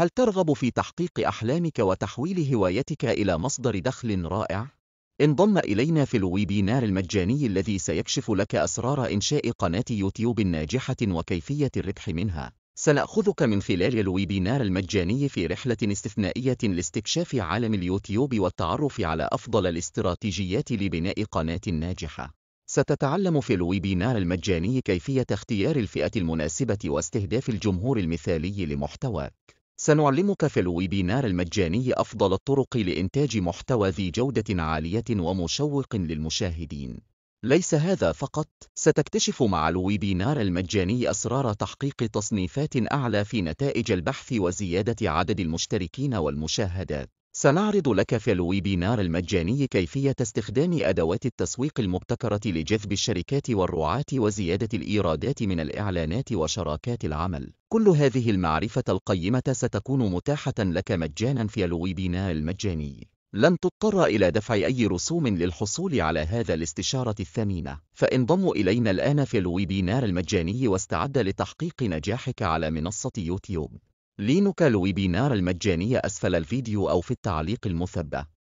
هل ترغب في تحقيق أحلامك وتحويل هوايتك إلى مصدر دخل رائع؟ انضم إلينا في الويبينار المجاني الذي سيكشف لك أسرار إنشاء قناة يوتيوب ناجحة وكيفية الربح منها. سنأخذك من خلال الويبينار المجاني في رحلة استثنائية لاستكشاف عالم اليوتيوب والتعرف على أفضل الاستراتيجيات لبناء قناة ناجحة. ستتعلم في الويبينار المجاني كيفية اختيار الفئة المناسبة واستهداف الجمهور المثالي لمحتواك. سنعلمك في الويبينار المجاني أفضل الطرق لإنتاج محتوى ذي جودة عالية ومشوق للمشاهدين. ليس هذا فقط، ستكتشف مع الويبينار المجاني أسرار تحقيق تصنيفات أعلى في نتائج البحث وزيادة عدد المشتركين والمشاهدات. سنعرض لك في الويبينار المجاني كيفية استخدام أدوات التسويق المبتكرة لجذب الشركات والرعاة وزيادة الإيرادات من الإعلانات وشراكات العمل. كل هذه المعرفة القيمة ستكون متاحة لك مجانا في الويبينار المجاني. لن تضطر إلى دفع أي رسوم للحصول على هذا الاستشارة الثمينة، فانضم إلينا الآن في الويبينار المجاني واستعد لتحقيق نجاحك على منصة يوتيوب. لينك الويبينار المجاني أسفل الفيديو أو في التعليق المثبت